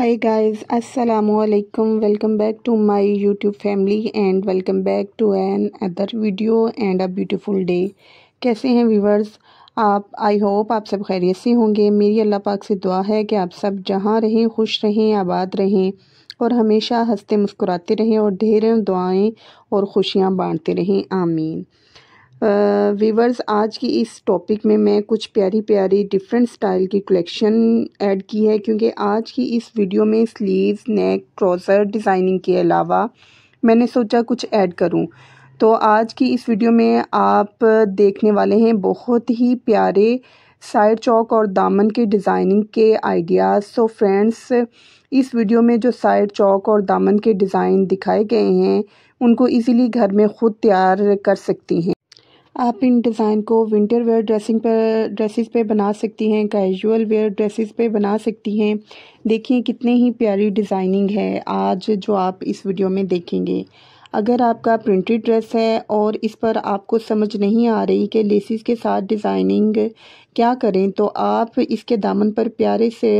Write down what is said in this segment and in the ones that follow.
हाय guys अस्सलाम वालेकुम welcome back to my YouTube family and welcome back to another video and a beautiful day कैसे हैं viewers आप I hope आप सब खैरियत से होंगे मेरी अल्लाह पाक से दुआ है कि आप सब जहाँ रहें खुश रहें आबाद रहें और हमेशा हंसते मुस्कुराते रहें और ढेरों दुआएँ और खुशियाँ बाँटते रहें आमीन वीवर्स आज की इस टॉपिक में मैं कुछ प्यारी प्यारी डिफरेंट स्टाइल की कलेक्शन ऐड की है क्योंकि आज की इस वीडियो में स्लीव्स नेक ट्रोज़र डिज़ाइनिंग के अलावा मैंने सोचा कुछ ऐड करूं तो आज की इस वीडियो में आप देखने वाले हैं बहुत ही प्यारे साइड चौक और दामन के डिज़ाइनिंग के आइडियाज़ सो फ्रेंड्स इस वीडियो में जो साइड चौक और दामन के डिज़ाइन दिखाए गए हैं उनको ईजिली घर में ख़ुद तैयार कर सकती हैं आप इन डिज़ाइन को विंटर वेयर ड्रेसिंग पर ड्रेसेस पे बना सकती हैं कैजुअल वेयर ड्रेसेस पे बना सकती हैं देखिए कितने ही प्यारी डिज़ाइनिंग है आज जो आप इस वीडियो में देखेंगे अगर आपका प्रिंटेड ड्रेस है और इस पर आपको समझ नहीं आ रही कि लेसिस के साथ डिज़ाइनिंग क्या करें तो आप इसके दामन पर प्यारे से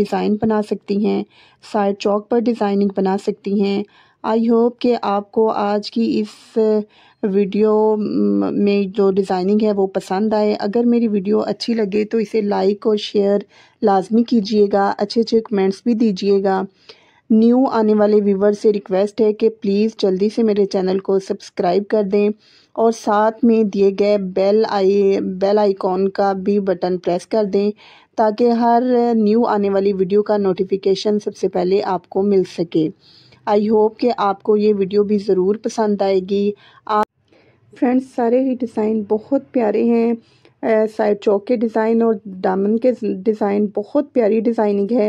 डिज़ाइन बना सकती हैं साइड चौक पर डिज़ाइनिंग बना सकती हैं आई होप कि आपको आज की इस वीडियो में जो डिज़ाइनिंग है वो पसंद आए अगर मेरी वीडियो अच्छी लगे तो इसे लाइक और शेयर लाजमी कीजिएगा अच्छे अच्छे कमेंट्स भी दीजिएगा न्यू आने वाले व्यूवर से रिक्वेस्ट है कि प्लीज़ जल्दी से मेरे चैनल को सब्सक्राइब कर दें और साथ में दिए गए बेल आई बेल आइकॉन का भी बटन प्रेस कर दें ताकि हर न्यू आने वाली वीडियो का नोटिफिकेशन सबसे पहले आपको मिल सके आई होप कि आपको ये वीडियो भी ज़रूर पसंद आएगी आप फ्रेंड्स सारे ही डिज़ाइन बहुत प्यारे हैं साइड चौक के डिज़ाइन और डामन के डिज़ाइन बहुत प्यारी डिज़ाइनिंग है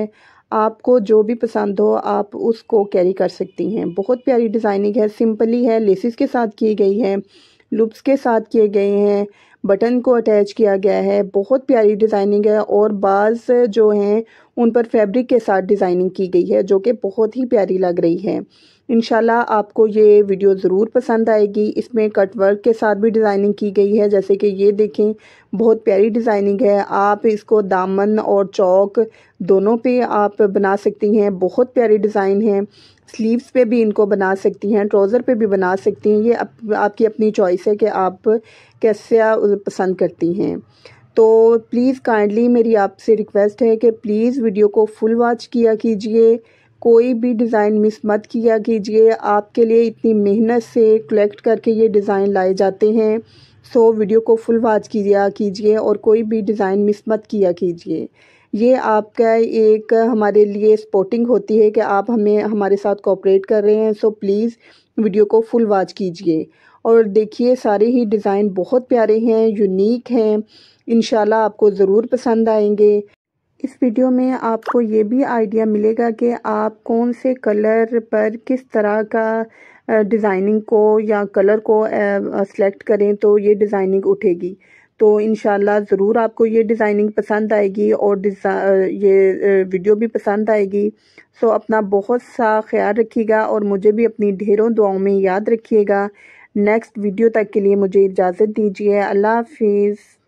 आपको जो भी पसंद हो आप उसको कैरी कर सकती हैं बहुत प्यारी डिज़ाइनिंग है सिंपली है लेसिस के साथ की गई है लुप्स के साथ किए गए हैं बटन को अटैच किया गया है बहुत प्यारी डिज़ाइनिंग है और बाज़ जो हैं उन पर फैब्रिक के साथ डिज़ाइनिंग की गई है जो कि बहुत ही प्यारी लग रही है इनशाला आपको ये वीडियो ज़रूर पसंद आएगी इसमें कट वर्क के साथ भी डिज़ाइनिंग की गई है जैसे कि ये देखें बहुत प्यारी डिज़ाइनिंग है आप इसको दामन और चौक दोनों पे आप बना सकती हैं बहुत प्यारी डिज़ाइन है स्लीव्स पे भी इनको बना सकती हैं ट्राउज़र पे भी बना सकती हैं ये अप, आपकी अपनी चॉइस है कि आप कैसे पसंद करती हैं तो प्लीज़ काइंडली मेरी आपसे रिक्वेस्ट है कि प्लीज़ वीडियो को फुल वॉच किया कीजिए कोई भी डिज़ाइन मिस मत किया कीजिए आपके लिए इतनी मेहनत से कलेक्ट करके ये डिज़ाइन लाए जाते हैं सो वीडियो को फुल वॉच किया कीजिए और कोई भी डिज़ाइन मिस मत किया कीजिए ये आपका एक हमारे लिए सपोर्टिंग होती है कि आप हमें हमारे साथ कोऑपरेट कर रहे हैं सो प्लीज़ वीडियो को फुल वॉच कीजिए और देखिए सारे ही डिज़ाइन बहुत प्यारे हैं यूनिक हैं इन आपको ज़रूर पसंद आएंगे इस वीडियो में आपको ये भी आइडिया मिलेगा कि आप कौन से कलर पर किस तरह का डिज़ाइनिंग को या कलर को सेलेक्ट करें तो ये डिज़ाइनिंग उठेगी तो इन ज़रूर आपको ये डिज़ाइनिंग पसंद आएगी और ये वीडियो भी पसंद आएगी सो अपना बहुत सा ख्याल रखिएगा और मुझे भी अपनी ढेरों दुआओं में याद रखिएगा नेक्स्ट वीडियो तक के लिए मुझे इजाज़त दीजिए अल्लाह हाफिज़